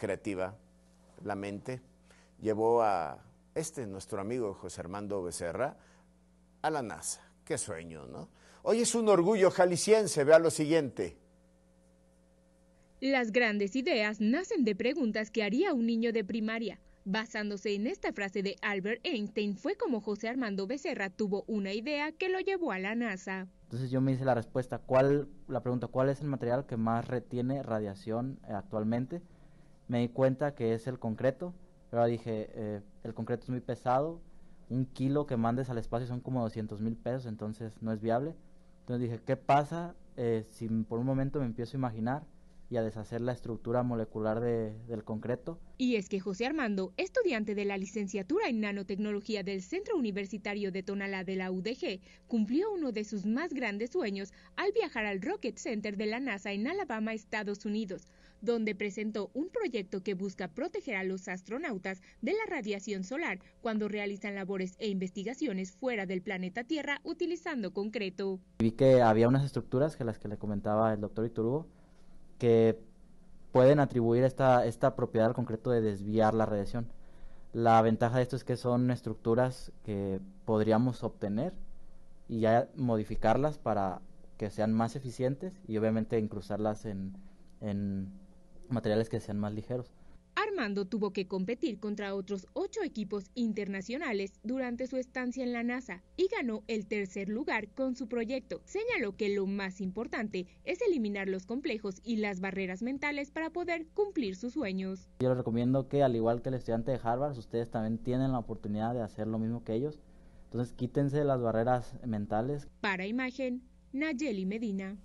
creativa, la mente, llevó a este, nuestro amigo José Armando Becerra, a la NASA. Qué sueño, ¿no? Hoy es un orgullo jalisciense, vea lo siguiente. Las grandes ideas nacen de preguntas que haría un niño de primaria. Basándose en esta frase de Albert Einstein, fue como José Armando Becerra tuvo una idea que lo llevó a la NASA. Entonces yo me hice la respuesta, ¿cuál, la pregunta, ¿cuál es el material que más retiene radiación eh, actualmente? me di cuenta que es el concreto, pero dije, eh, el concreto es muy pesado, un kilo que mandes al espacio son como 200 mil pesos, entonces no es viable. Entonces dije, ¿qué pasa eh, si por un momento me empiezo a imaginar y a deshacer la estructura molecular del concreto. Y es que José Armando, estudiante de la licenciatura en nanotecnología del Centro Universitario de Tonalá de la UDG, cumplió uno de sus más grandes sueños al viajar al Rocket Center de la NASA en Alabama, Estados Unidos, donde presentó un proyecto que busca proteger a los astronautas de la radiación solar cuando realizan labores e investigaciones fuera del planeta Tierra utilizando concreto. Vi que había unas estructuras que las que le comentaba el doctor Iturbo, que pueden atribuir esta, esta propiedad al concreto de desviar la radiación. La ventaja de esto es que son estructuras que podríamos obtener y ya modificarlas para que sean más eficientes y obviamente incrustarlas en materiales que sean más ligeros. Armando tuvo que competir contra otros ocho equipos internacionales durante su estancia en la NASA y ganó el tercer lugar con su proyecto. Señaló que lo más importante es eliminar los complejos y las barreras mentales para poder cumplir sus sueños. Yo les recomiendo que al igual que el estudiante de Harvard, ustedes también tienen la oportunidad de hacer lo mismo que ellos. Entonces quítense las barreras mentales. Para imagen, Nayeli Medina.